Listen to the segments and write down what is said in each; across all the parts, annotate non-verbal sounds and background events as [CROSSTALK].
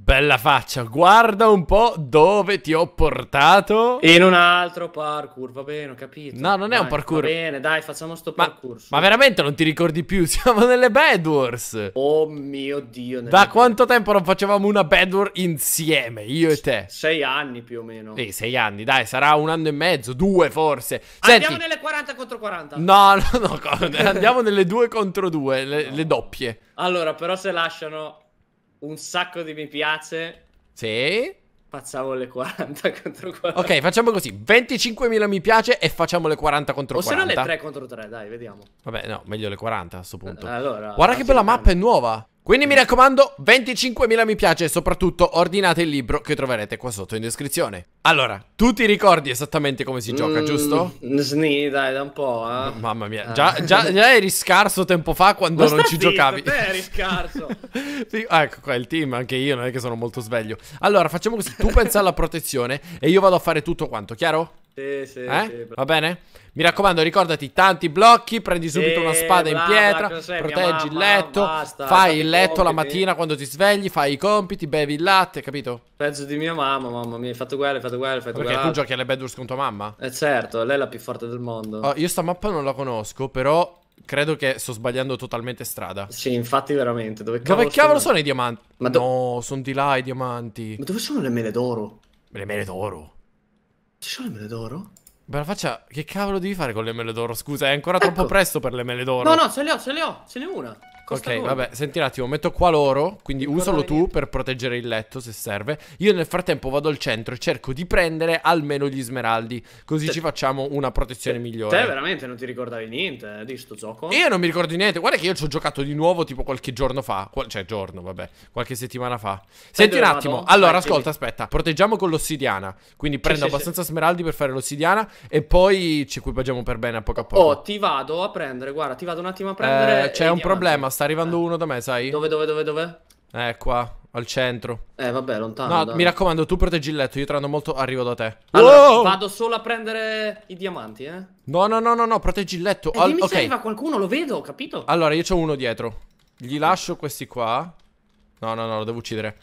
Bella faccia, guarda un po' dove ti ho portato. In un altro parkour, va bene, ho capito. No, non dai, è un parkour. Va bene, dai, facciamo sto parkour. Ma veramente non ti ricordi più? [LAUGHS] Siamo nelle Bad Wars. Oh mio Dio. Da mie... quanto tempo non facevamo una Bad Wars insieme, io e te? Sei anni più o meno. Sì, sei anni, dai, sarà un anno e mezzo, due forse. Senti, andiamo nelle 40 contro 40. [LAUGHS] No, no, no, andiamo nelle due contro due, le, no. le doppie. Allora, però se lasciano un sacco di mi piace. Sì. Facciamo le 40 [LAUGHS] contro 40. Ok, facciamo così. 25.000 mi piace e facciamo le 40 contro o 40. O se no le 3 contro 3, dai, vediamo. Vabbè, no, meglio le 40 a questo punto. Allora, Guarda che bella mappa è nuova. Quindi mi raccomando, 25.000 mi piace e soprattutto ordinate il libro che troverete qua sotto in descrizione. Allora, tu ti ricordi esattamente come si gioca, mm, giusto? Sì, dai, da un po', eh. Mamma mia, eh. già, già, già, eri scarso tempo fa quando Ma non ci zitto, giocavi. Te eri scarso. [LAUGHS] sì, ah, ecco qua il team, anche io non è che sono molto sveglio. Allora, facciamo così, tu pensa alla protezione e io vado a fare tutto quanto, chiaro? Sì, sì, eh? sì, Va bene? Mi raccomando, ricordati tanti blocchi, prendi subito una spada in pietra, sei, proteggi mamma, il letto, basta, fai il letto compiti. la mattina quando ti svegli, fai i compiti, bevi il latte, capito? Penso di mia mamma, mamma mia, hai fatto guerra, hai fatto guerra, hai fatto Perché guerra. tu giochi alle Bedwars con tua mamma? Eh certo, lei è la più forte del mondo. Oh, io sta mappa non la conosco, però Credo che sto sbagliando totalmente strada. Sì, infatti, veramente. Dove cavolo, dove cavolo sono? sono i diamanti? Ma no, sono di là i diamanti. Ma dove sono le mele d'oro? Le mele d'oro? Ci sono le mele d'oro? Bella faccia, che cavolo devi fare con le mele d'oro? Scusa, è ancora ecco. troppo presto per le mele d'oro. No, no, ce le ho, ce le ho, ce n'è una ok, due. vabbè, senti un attimo, metto qua l'oro, quindi il usalo tu niente. per proteggere il letto se serve. Io nel frattempo vado al centro e cerco di prendere almeno gli smeraldi, così te, ci facciamo una protezione te, migliore. Te veramente non ti ricordavi niente eh, di sto gioco? Io non mi ricordo niente, guarda che io ci ho giocato di nuovo tipo qualche giorno fa, Qual cioè giorno, vabbè, qualche settimana fa. Senti un attimo, vado? allora Vai, ascolta, dimmi. aspetta, proteggiamo con l'ossidiana, quindi prendo sì, abbastanza sì. smeraldi per fare l'ossidiana e poi ci equipaggiamo per bene a poco a poco. Oh, ti vado a prendere, guarda, ti vado un attimo a prendere... Eh, c'è un diamanti. problema, sta arrivando eh. uno da me, sai? Dove, dove, dove, dove? Eh, qua, al centro. Eh, vabbè, lontano. No, da... mi raccomando, tu proteggi il letto, io tra molto arrivo da te. Allora, oh! vado solo a prendere i diamanti, eh? No, no, no, no, no proteggi il letto. Eh, All... dimmi okay. se arriva qualcuno, lo vedo, capito? Allora, io c'ho uno dietro. Gli lascio questi qua. No, no, no, lo devo uccidere.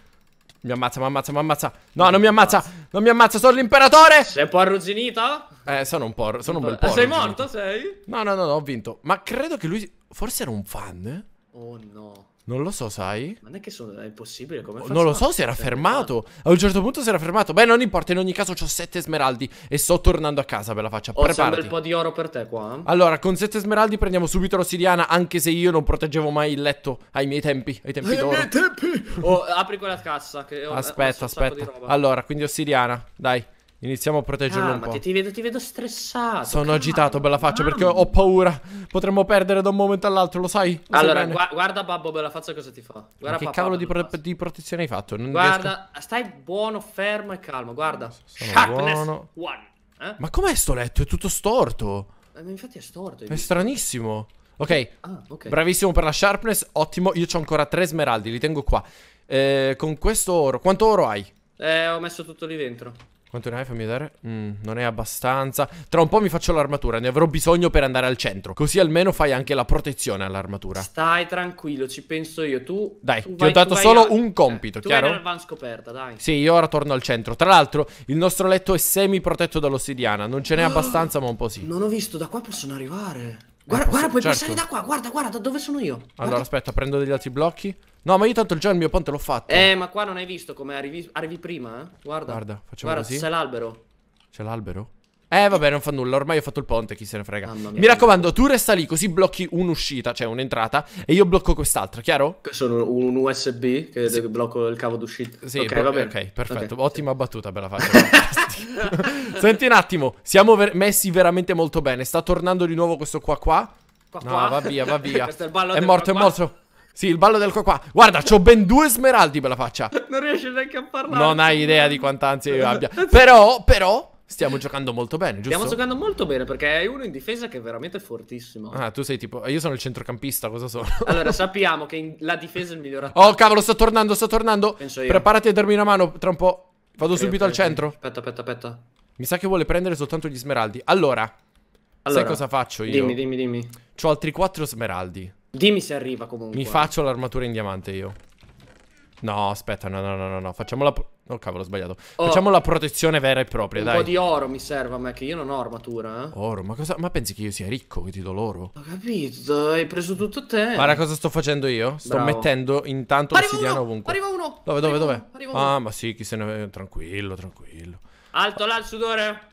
Mi ammazza, mi ammazza, mi ammazza. No, non mi ammazza. Non mi ammazza, sono l'imperatore. Sei un po' arrugginito? Eh, sono un po'. Sono un bel eh, po'. Sei morto, sei? No, no, no, no, ho vinto. Ma credo che lui. Forse era un fan, eh? Oh no. Non lo so, sai? Ma non è che sono, è impossibile come oh, Non lo so, si era fermato. A un certo punto si era fermato. Beh, non importa, in ogni caso ho sette smeraldi e sto tornando a casa, ve la faccia. Ho oh, sempre un po' di oro per te qua. Eh? Allora, con sette smeraldi prendiamo subito l'ossidiana, anche se io non proteggevo mai il letto ai miei tempi, ai tempi d'oro. Ai miei tempi! oh, [LAUGHS] apri quella cassa che ho, Aspetta, eh, ho aspetta. Allora, quindi ossidiana, dai. Iniziamo a proteggerlo Calma, ah, un po'. Ti vedo, ti vedo stressato. Sono calma, agitato bella faccia calma. perché ho paura. Potremmo perdere da un momento all'altro, lo sai? Lo allora, sai gu guarda Babbo bella faccia cosa ti fa. Guarda Ma che cavolo di, pro di, protezione hai fatto? Non guarda, riesco... stai buono, fermo e calmo, guarda. Sono Sharpness buono. One. Eh? Ma com'è sto letto? È tutto storto. Eh, infatti è storto. È stranissimo. Ok, ah, okay. bravissimo per la sharpness, ottimo. Io ho ancora tre smeraldi, li tengo qua. Eh, con questo oro, quanto oro hai? Eh, ho messo tutto lì dentro. Quanto ne hai? Fammi vedere. Mm, non è abbastanza. Tra un po' mi faccio l'armatura. Ne avrò bisogno per andare al centro. Così almeno fai anche la protezione all'armatura. Stai tranquillo, ci penso io. Tu. Dai, tu ti vai, ho dato solo a... un compito, eh, tu chiaro? Tu vai scoperta, dai. Sì, io ora torno al centro. Tra l'altro, il nostro letto è semi protetto dall'ossidiana. Non ce n'è oh, abbastanza, ma un po' sì. Non ho visto, da qua possono arrivare. Guarda, eh, guarda, puoi certo. passare da qua, guarda, guarda, dove sono io. Guarda. Allora, aspetta, prendo degli altri blocchi. No, ma io tanto già il mio ponte l'ho fatto. Eh, ma qua non hai visto come arrivi, arrivi prima, eh? Guarda. Guarda, facciamo guarda, così. c'è l'albero. C'è l'albero? Eh, vabbè, non fa nulla, ormai ho fatto il ponte, chi se ne frega. Mia, Mi raccomando, tu resta lì, così blocchi un'uscita, cioè un'entrata, e io blocco quest'altra, chiaro? Sono un USB che sì. blocco il cavo d'uscita. Sì, ok, va bene. Ok, perfetto, okay. ottima battuta, bella faccia. [LAUGHS] [LAUGHS] Senti un attimo, siamo ver messi veramente molto bene. Sta tornando di nuovo questo qua qua. qua no, va via, va via. [LAUGHS] è, è morto, qua è morto. Sì, il ballo del qua qua. Guarda, ho ben due smeraldi per la faccia. [LAUGHS] Non riesci neanche a parlare. Non hai idea di quanta ansia io abbia. Però, però, Stiamo giocando molto bene, giusto? Stiamo giocando molto bene perché hai uno in difesa che è veramente fortissimo. Ah, tu sei tipo. Io sono il centrocampista, cosa sono? Allora, sappiamo che la difesa è il miglior attacco. Oh, cavolo, sto tornando, sto tornando. Penso io. Preparati a darmi una mano tra un po'. Vado okay, subito okay, al centro. Aspetta, aspetta, aspetta. Mi sa che vuole prendere soltanto gli smeraldi. Allora, allora sai cosa faccio io? Dimmi, dimmi, dimmi. C'ho altri quattro smeraldi. Dimmi se arriva comunque. Mi faccio l'armatura in diamante io. No, aspetta, no, no, no, no, no. Facciamola... Oh, cavolo, ho sbagliato. Oh, Facciamo la protezione vera e propria, un dai. Un po' di oro mi serve a me, che io non ho armatura. Eh? Oro? Ma, cosa... ma pensi che io sia ricco che ti do l'oro? Ho capito, hai preso tutto te. Guarda cosa sto facendo io. Sto Bravo. mettendo intanto l'ossidiano ovunque. Arriva uno! Dove, dove, dove? Ah, ma sì, chi se ne... Tranquillo, tranquillo. Alto là il sudore!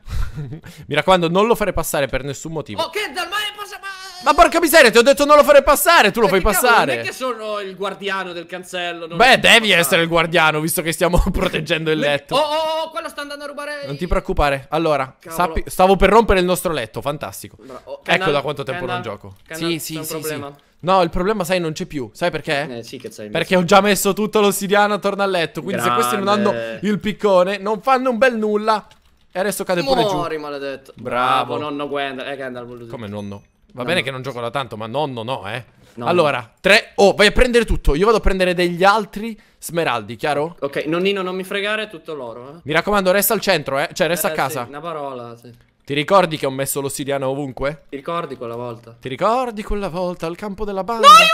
[LAUGHS] mi raccomando, non lo fare passare per nessun motivo. Oh, che dal mare passa... Ma ma porca miseria, ti ho detto non lo fare passare, tu lo fai passare. Cavolo, non è che sono il guardiano del cancello. Beh, devi passare. essere il guardiano, visto che stiamo [LAUGHS] proteggendo il letto. Oh, oh, oh, quello sta andando a rubare. Non ti preoccupare. Allora, sappi, stavo per rompere il nostro letto, fantastico. Oh, ecco da quanto tempo canna, non gioco. Canna, sì, sì, sì, sì. No, il problema, sai, non c'è più. Sai perché? Eh, sì che c'è. Perché ho già messo tutto l'ossidiano attorno al letto. Quindi Grande. se questi non hanno il piccone, non fanno un bel nulla. E adesso cade Mori, pure giù. Muori, maledetto. Bravo. Bravo, nonno Gwendal. Eh, dire. Come nonno? Va no, bene no. che non gioco da tanto, ma nonno no, eh. No, allora, tre... Oh, vai a prendere tutto. Io vado a prendere degli altri smeraldi, chiaro? Ok, nonnino, non mi fregare, tutto l'oro, eh. Mi raccomando, resta al centro, eh. Cioè, resta eh, a casa. Sì, una parola, sì. Ti ricordi che ho messo l'ossidiana ovunque? Ti ricordi quella volta? Ti ricordi quella volta al campo della banda? No, aiuto,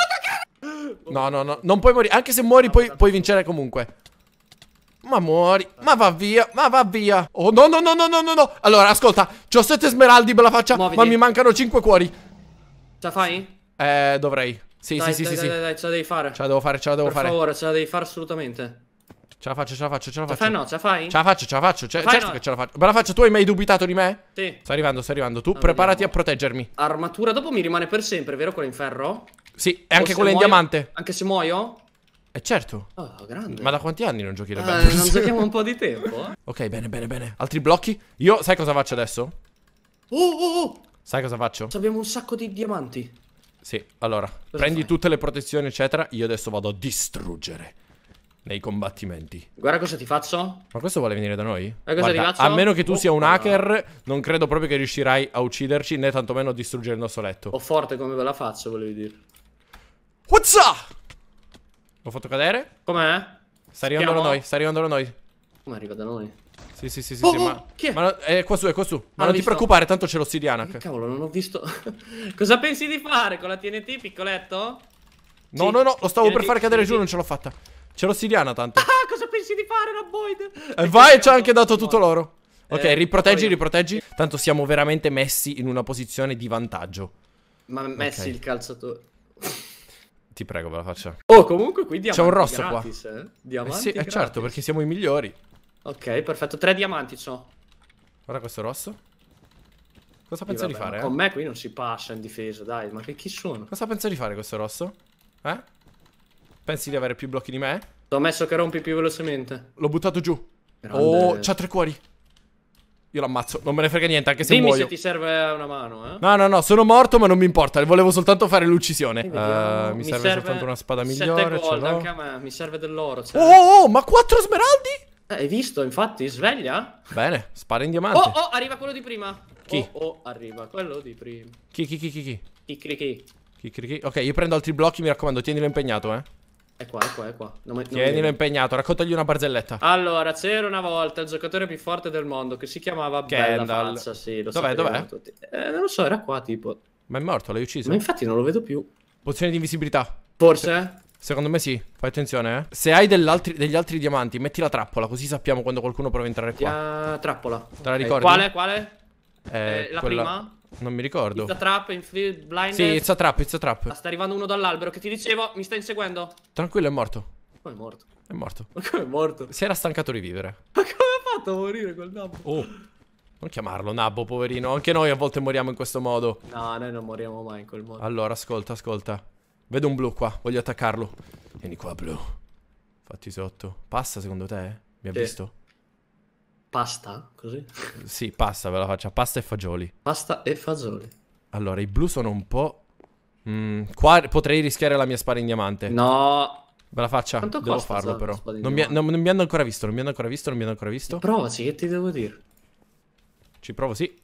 che... [GASPS] No, no, no, non puoi morire. Anche se muori, puoi, puoi vincere comunque. Ma muori, ma va via, ma va via Oh no no no no no no Allora ascolta, ho sette smeraldi per la faccia Muoviti. Ma mi mancano cinque cuori Ce la fai? Eh, dovrei. Sì, dai, sì, dai, sì, dai, sì. Dai, ce la devi fare. Ce la devo fare, ce la devo per fare. Per favore, ce la devi fare assolutamente. Ce la faccio, ce la faccio, ce la faccio. Ce la fai no, ce la fai? Ce la faccio, ce la faccio. Ce... Fai certo no. che ce la faccio. Ma la faccio, tu hai mai dubitato di me? Sì. Sto arrivando, sto arrivando. Tu allora, preparati vediamo. a proteggermi. Armatura dopo mi rimane per sempre, vero? Quella in ferro? Sì, e anche quella in diamante. Anche se muoio? Eh certo. Oh, grande. Ma da quanti anni non giochi la eh, Non [LAUGHS] giochiamo un po' di tempo. Eh? ok, bene, bene, bene. Altri blocchi? Io, sai cosa faccio adesso? Oh, oh, oh. Sai cosa faccio? Abbiamo un sacco di diamanti. Sì, allora, cosa prendi fai? tutte le protezioni, eccetera. Io adesso vado a distruggere nei combattimenti. Guarda cosa ti faccio. Ma questo vuole venire da noi? Eh, guarda, ti faccio? a meno che tu oh, sia un hacker, non credo proprio che riuscirai a ucciderci, né tantomeno a distruggere il nostro letto. Ho forte come ve la faccio, volevi dire. What's up? L'ho fatto cadere? Com'è? Sta arrivando da noi, sta arrivando da noi. Come arriva da noi? Sì, sì, sì, sì, oh, sì oh, ma... Chi è? ma è qua su, è qua su. Ma, ma ah, non ti preoccupare, tanto c'è l'ossidiana. Che cavolo, non ho visto... [LAUGHS] Cosa pensi di fare con la TNT, piccoletto? No, sì. no, no, lo stavo TNT, per far cadere TNT. giù, non ce l'ho fatta. C'è l'ossidiana, tanto. Ah, cosa pensi di fare, Roboid? Eh, vai, ci, ha anche dato tutto l'oro. Ok, eh, riproteggi, riproteggi. Tanto siamo veramente messi in una posizione di vantaggio. Ma messi okay. il calzatore... [LAUGHS] Ti prego, ve la faccia. Oh, comunque qui diamo. C'è un rosso gratis, qua. Eh? Diamanti eh sì, è eh, certo, perché siamo i migliori. Ok, perfetto. Tre diamanti c'ho. Guarda questo rosso. Cosa pensa di fare? Eh? Con eh? me qui non si passa in difesa, dai, ma che chi sono? Cosa pensa di fare questo rosso? Eh? Pensi di avere più blocchi di me? L'ho messo che rompi più velocemente. L'ho buttato giù. Grande. Oh, c'ha tre cuori. Io l'ammazzo, non me ne frega niente, anche se Dimmi muoio. Dimmi se ti serve una mano, eh? No, no, no, sono morto, ma non mi importa, volevo soltanto fare l'uccisione. Uh, mi, mi serve, serve soltanto una spada migliore, gold, anche a me, mi serve dell'oro. Cioè. Oh, oh, oh, ma quattro smeraldi? Eh, hai visto, infatti, sveglia. Bene, spara in diamante. Oh, oh, arriva quello di prima. Chi? Oh, oh arriva quello di prima. Chi, chi, chi, chi, chi? Chi, chi, chi. chi, chi, chi. Ok, io prendo altri blocchi, mi raccomando, tienilo impegnato, eh. È qua, è qua, è qua. Non, tienilo non impegnato, raccontagli una barzelletta. Allora, c'era una volta il giocatore più forte del mondo che si chiamava Kendall. Bella Fazza, sì, lo Dov'è, dov'è? Eh, non lo so, era qua, tipo. Ma è morto, l'hai ucciso. Ma infatti non lo vedo più. Pozione di invisibilità. Forse? Secondo me sì, fai attenzione eh Se hai degli altri diamanti metti la trappola Così sappiamo quando qualcuno prova a entrare qua trappola Te la eh, ricordi? Quale? Quale? Eh, eh, la quella... prima? Non mi ricordo It's a trap, infield, Sì, it's a trap, it's a trap ah, Sta arrivando uno dall'albero che ti dicevo Mi sta inseguendo Tranquillo, è morto Come è morto? È morto Ma come è morto? Si era stancato di vivere Ma come ha fatto a morire quel nabbo? Oh non chiamarlo Nabbo, poverino. Anche noi a volte moriamo in questo modo. No, noi non moriamo mai in quel modo. Allora, ascolta, ascolta. Vedo un blu qua, voglio attaccarlo. Vieni qua, blu. Fatti sotto. Passa secondo te? Mi ha sì. visto? Pasta? Così? [LAUGHS] Sì, pasta, ve la faccia. Pasta e fagioli. Pasta e fagioli. Allora, i blu sono un po'... Mm, qua potrei rischiare la mia spara in diamante. No. Ve la faccia? Quanto devo farlo però. Non mi, non, non mi, hanno ancora visto, non mi hanno ancora visto, non mi hanno ancora visto. Provaci, che ti devo dire? Ci provo, sì.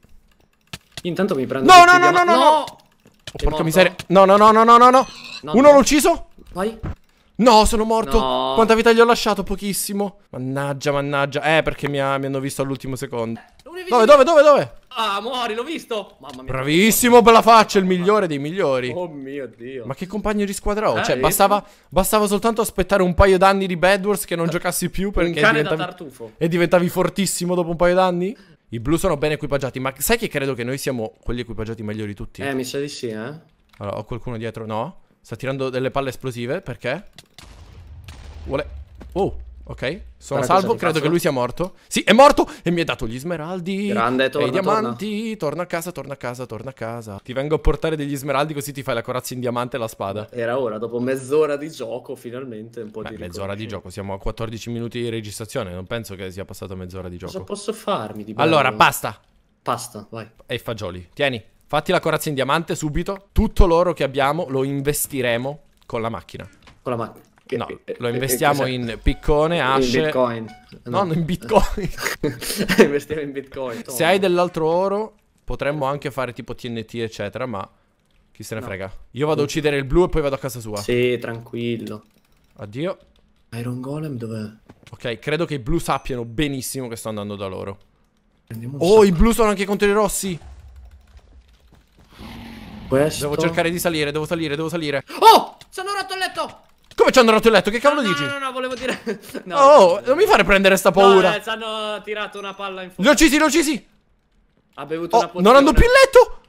Intanto mi prendo... No, no, no, no, no, no! porca morto? miseria. No, no, no, no, no, no, no. Uno l'ho ucciso? Vai. No, sono morto. No. Quanta vita gli ho lasciato? Pochissimo. Mannaggia, mannaggia. Eh, perché mi, ha, mi hanno visto all'ultimo secondo. Dove, dove, dove, dove? Ah, muori, l'ho visto. Mamma mia. Bravissimo, bella faccia, il migliore dei migliori. Oh mio Dio. Ma che compagno di squadra ho? Eh, cioè, eh. bastava, bastava, soltanto aspettare un paio d'anni di Bedwars che non [LAUGHS] giocassi più perché un cane diventavi, da tartufo. E diventavi fortissimo dopo un paio d'anni? I blu sono ben equipaggiati, ma sai che credo che noi siamo quelli equipaggiati meglio di tutti? Eh, mi sa di sì, eh. Allora, ho qualcuno dietro, no? Sta tirando delle palle esplosive, perché? Vuole... Oh! Ok, sono Guarda, salvo, credo che lui sia morto. Sì, è morto e mi ha dato gli smeraldi. Grande, torna, e i diamanti. Torna. torna. a casa, torna a casa, torna a casa. Ti vengo a portare degli smeraldi così ti fai la corazza in diamante e la spada. Era ora, dopo mezz'ora di gioco finalmente un po' Beh, di... Mezz'ora di gioco, siamo a 14 minuti di registrazione, non penso che sia passata mezz'ora di gioco. Cosa posso farmi di bello? Allora, basta. Pasta, vai. E i fagioli, tieni. Fatti la corazza in diamante subito. Tutto l'oro che abbiamo lo investiremo con la macchina. Con la macchina. Che, no, eh, lo eh, eh, investiamo esatto. in piccone, asce. In bitcoin. No, no in bitcoin. [LAUGHS] investiamo in bitcoin. Toma. Se hai dell'altro oro, potremmo anche fare tipo TNT, eccetera, ma chi se ne no. frega. Io vado a uccidere il blu e poi vado a casa sua. Sì, tranquillo. Addio. Iron Golem dov'è? Ok, credo che i blu sappiano benissimo che sto andando da loro. Oh, sacco. i blu sono anche contro i rossi. Questo... Devo cercare di salire, devo salire, devo salire. Oh! Sono rotto il letto! Come ci hanno rotto il letto? Che cavolo no, dici? No, no, no, volevo dire. [LAUGHS] No, oh, non mi fare prendere sta paura. No, eh, ci hanno tirato una palla in fuoco. Li ho uccisi, li ho uccisi. Ha bevuto oh, una pozione. Non hanno più il letto.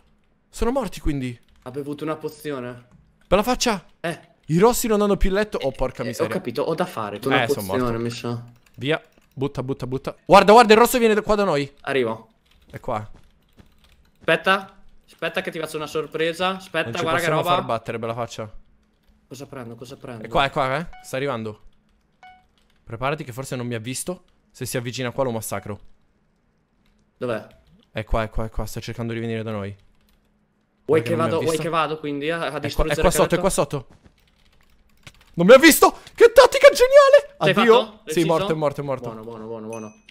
Sono morti quindi. Ha bevuto una pozione. Per la faccia. Eh. I rossi non hanno più il letto. Oh, porca eh, miseria. Ho capito, ho da fare. Una eh, pozione, sono morto. mi sa. Via. Butta, butta, butta. Guarda, guarda, il rosso viene qua da noi. Arrivo. È qua. Aspetta. Aspetta che ti faccio una sorpresa. Aspetta, guarda che roba. Non ci possiamo far battere, bella faccia. Cosa prendo, cosa prendo? È qua, è qua, eh. Sta arrivando. Preparati che forse non mi ha visto. Se si avvicina qua lo massacro. Dov'è? È qua, è qua, è qua. Sta cercando di venire da noi. Vuoi che, vado, vuoi che vado quindi a, a distruggere È qua, è qua sotto, è qua sotto. Non mi ha visto! Che tattica geniale! L'hai Addio! Sì, morto, è morto, è morto. Buono, buono, buono, buono.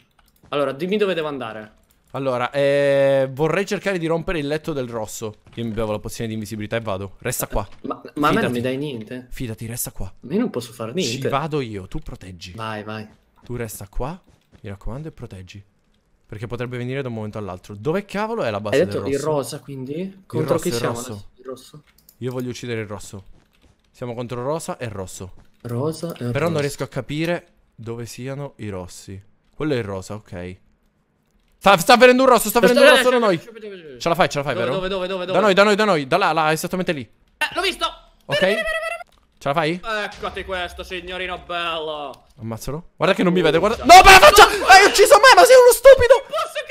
Allora, dimmi dove devo andare. Allora, eh, vorrei cercare di rompere il letto del rosso. Io mi bevo la pozione di invisibilità e vado. Resta qua. Ma ma Fidati. a me non mi dai niente. Fidati, resta qua. Io non posso fare niente. Ci vado io, tu proteggi. Vai, vai. Tu resta qua, mi raccomando, e proteggi. Perché potrebbe venire da un momento all'altro. Dove cavolo è la base Hai detto del rosso? il rosa, quindi? Contro rosso, chi siamo rosso. Il rosso. Io voglio uccidere il rosso. Siamo contro rosa e rosso. Rosa e rosso. Però non riesco a capire dove siano i rossi. Quello è il rosa, ok. Sta, sta venendo un rosso, sta venendo un rosso da noi. Ce la fai, ce la fai, dove, vero? Dove, dove, dove, dove? Da noi, da noi, da noi. Da là, là, esattamente lì. Eh, l'ho visto! Ok? Ce la fai? Eccoti questo, signorino bello. Ammazzalo. Guarda che non mi vede, guarda. No, per la faccia! Hai ucciso me, ma sei uno stupido! Posso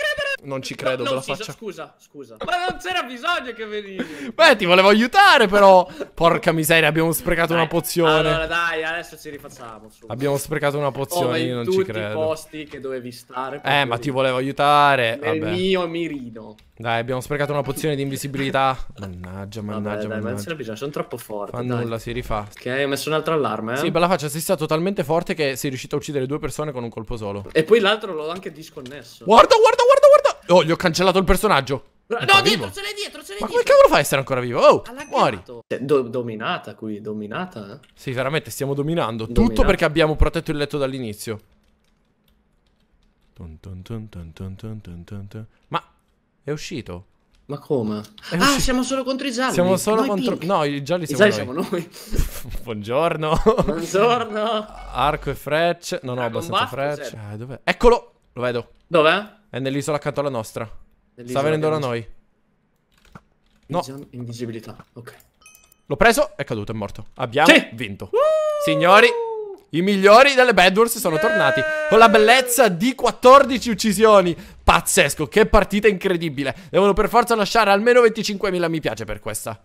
non ci credo, no, non faccio. faccia... Scusa, scusa. Ma non c'era bisogno che venivi. [LAUGHS] Beh, ti volevo aiutare, però. Porca miseria, abbiamo sprecato dai. una pozione. Allora, dai, adesso ci rifacciamo. Su. Abbiamo sprecato una pozione, oh, io non ci credo. tutti i posti che dovevi stare. Eh, ma ti volevo aiutare. Nel Vabbè. mio mirino. Dai, abbiamo sprecato una pozione di invisibilità. Mannaggia, [LAUGHS] mannaggia, Vabbè, dai, ma non c'era bisogno, sono troppo forte. Fa nulla, si rifà. Ok, ho messo un altro allarme. Eh? Sì, bella faccia, sei stato talmente forte che sei riuscito a uccidere due persone con un colpo solo. E poi l'altro l'ho anche disconnesso. Guarda, guarda, guarda. Oh, gli ho cancellato il personaggio. È no, dietro, ce l'hai dietro, ce l'hai dietro. Ma come cavolo fai a essere ancora vivo? Oh, muori. Cioè, do dominata qui, dominata. Eh. Sì, veramente, stiamo dominando. Dominata. Tutto perché abbiamo protetto il letto dall'inizio. Ma è uscito? Ma come? È ah, uscito. siamo solo contro i gialli. Siamo solo noi contro... Pink. No, i gialli I siamo gialli noi. siamo noi. [LAUGHS] Buongiorno. Buongiorno. Arco e frecce. Ah, non ho abbastanza frecce. Ah, Eccolo, lo vedo. Dov'è? È nell'isola accanto alla nostra. Sta venendo da noi. No. Invisibilità, ok. L'ho preso, è caduto, è morto. Abbiamo sì. vinto. Uh! Signori, i migliori delle Bad Wars sono yeah! tornati con la bellezza di 14 uccisioni. Pazzesco, che partita incredibile. Devono per forza lasciare almeno 25.000 mi piace per questa.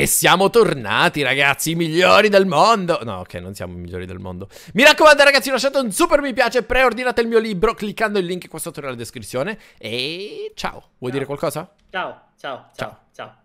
E siamo tornati, ragazzi, i migliori del mondo. No, ok, non siamo i migliori del mondo. Mi raccomando, ragazzi, lasciate un super mi piace, preordinate il mio libro cliccando il link qua sotto nella descrizione. E ciao. Vuoi ciao. dire qualcosa? Ciao, ciao, ciao, ciao. ciao.